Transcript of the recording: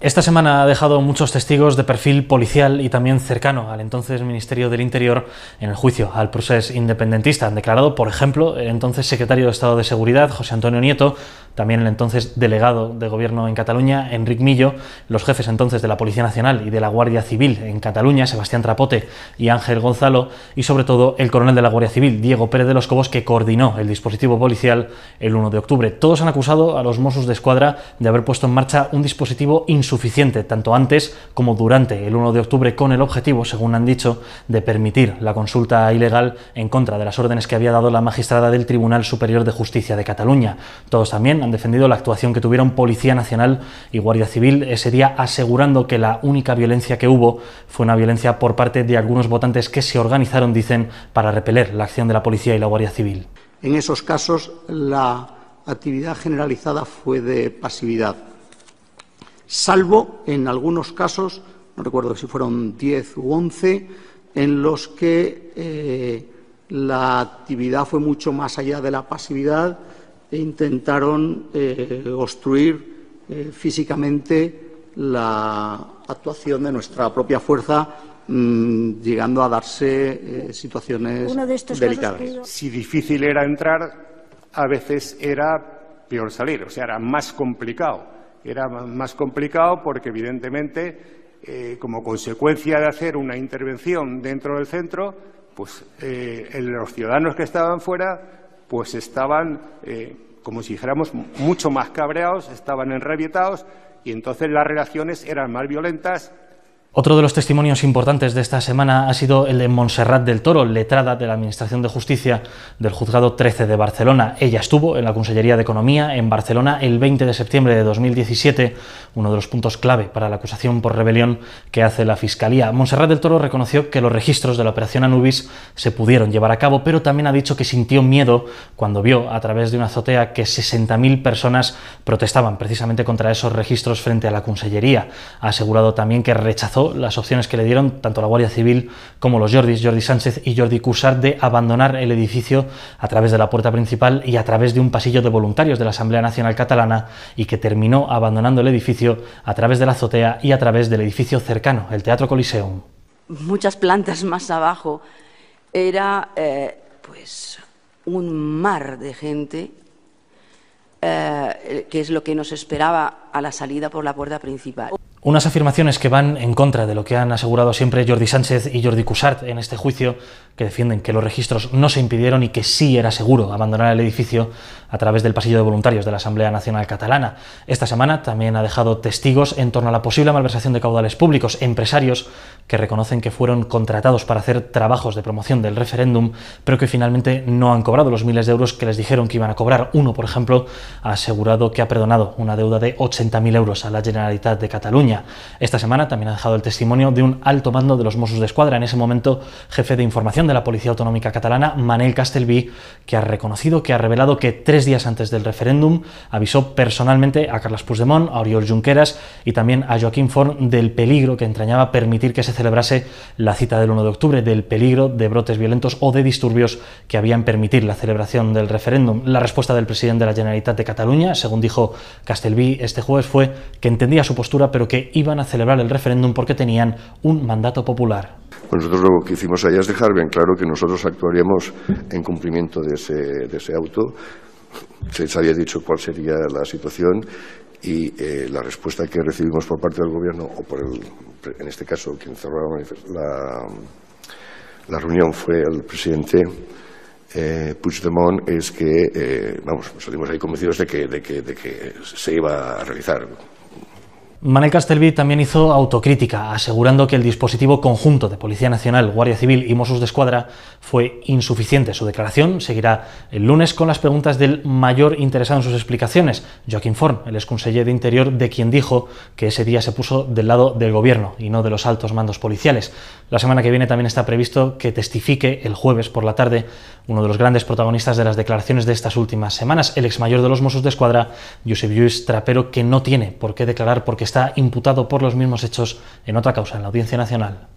Esta semana ha dejado muchos testigos de perfil policial y también cercano al entonces Ministerio del Interior en el juicio al proceso independentista. Han declarado, por ejemplo, el entonces secretario de Estado de Seguridad, José Antonio Nieto, también el entonces delegado de Gobierno en Cataluña, Enric Millo, los jefes entonces de la Policía Nacional y de la Guardia Civil en Cataluña, Sebastián Trapote y Ángel Gonzalo, y sobre todo el coronel de la Guardia Civil, Diego Pérez de los Cobos, que coordinó el dispositivo policial el 1 de octubre. Todos han acusado a los Mossos de Escuadra de haber puesto en marcha un dispositivo insuficiente suficiente tanto antes como durante el 1 de octubre con el objetivo, según han dicho, de permitir la consulta ilegal en contra de las órdenes que había dado la magistrada del Tribunal Superior de Justicia de Cataluña. Todos también han defendido la actuación que tuvieron Policía Nacional y Guardia Civil ese día asegurando que la única violencia que hubo fue una violencia por parte de algunos votantes que se organizaron, dicen, para repeler la acción de la policía y la Guardia Civil. En esos casos la actividad generalizada fue de pasividad salvo en algunos casos, no recuerdo si fueron 10 u 11, en los que eh, la actividad fue mucho más allá de la pasividad e intentaron eh, obstruir eh, físicamente la actuación de nuestra propia fuerza mm, llegando a darse situaciones delicadas. Si difícil era entrar, a veces era peor salir, o sea, era más complicado era más complicado porque, evidentemente, eh, como consecuencia de hacer una intervención dentro del centro, pues eh, los ciudadanos que estaban fuera, pues estaban, eh, como si dijéramos, mucho más cabreados, estaban enrabietados y entonces las relaciones eran más violentas otro de los testimonios importantes de esta semana ha sido el de Montserrat del Toro, letrada de la Administración de Justicia del Juzgado 13 de Barcelona. Ella estuvo en la Consellería de Economía en Barcelona el 20 de septiembre de 2017 uno de los puntos clave para la acusación por rebelión que hace la Fiscalía. Monserrat del Toro reconoció que los registros de la operación Anubis se pudieron llevar a cabo, pero también ha dicho que sintió miedo cuando vio a través de una azotea que 60.000 personas protestaban precisamente contra esos registros frente a la Consellería. Ha asegurado también que rechazó las opciones que le dieron tanto la Guardia Civil como los Jordis, Jordi Sánchez y Jordi Cursart, de abandonar el edificio a través de la puerta principal y a través de un pasillo de voluntarios de la Asamblea Nacional Catalana y que terminó abandonando el edificio a través de la azotea y a través del edificio cercano, el Teatro Coliseum. Muchas plantas más abajo era eh, pues un mar de gente, eh, que es lo que nos esperaba a la salida por la puerta principal. Unas afirmaciones que van en contra de lo que han asegurado siempre Jordi Sánchez y Jordi Cusart en este juicio, que defienden que los registros no se impidieron y que sí era seguro abandonar el edificio a través del pasillo de voluntarios de la Asamblea Nacional Catalana. Esta semana también ha dejado testigos en torno a la posible malversación de caudales públicos, empresarios que reconocen que fueron contratados para hacer trabajos de promoción del referéndum, pero que finalmente no han cobrado los miles de euros que les dijeron que iban a cobrar. Uno, por ejemplo, ha asegurado que ha perdonado una deuda de 80.000 euros a la Generalitat de Cataluña. Esta semana también ha dejado el testimonio de un alto mando de los Mossos de Escuadra, en ese momento jefe de información de la Policía Autonómica Catalana, Manel Castelví, que ha reconocido, que ha revelado que tres días antes del referéndum avisó personalmente a Carles Puigdemont, a Oriol Junqueras y también a Joaquín Forn del peligro que entrañaba permitir que se celebrase la cita del 1 de octubre, del peligro de brotes violentos o de disturbios que habían permitir la celebración del referéndum. La respuesta del presidente de la Generalitat de Cataluña, según dijo Castelví este jueves, fue que entendía su postura pero que iban a celebrar el referéndum porque tenían un mandato popular. Pues nosotros lo que hicimos allá es dejar bien claro que nosotros actuaríamos en cumplimiento de ese, auto. Se les había dicho cuál sería la situación y eh, la respuesta que recibimos por parte del Gobierno, o por el, en este caso quien cerró la, reunión fue el presidente eh, Puigdemont es que, eh, vamos, salimos ahí convencidos de que se iba a realizar. Manel Castelví también hizo autocrítica, asegurando que el dispositivo conjunto de Policía Nacional, Guardia Civil y Mossos de Escuadra fue insuficiente. Su declaración seguirá el lunes con las preguntas del mayor interesado en sus explicaciones, Joaquín Forn, el exconseller de Interior, de quien dijo que ese día se puso del lado del gobierno y no de los altos mandos policiales. La semana que viene también está previsto que testifique el jueves por la tarde uno de los grandes protagonistas de las declaraciones de estas últimas semanas, el exmayor de los Mossos de Escuadra, Josep Lluís Trapero, que no tiene por qué declarar porque está imputado por los mismos hechos en otra causa, en la Audiencia Nacional.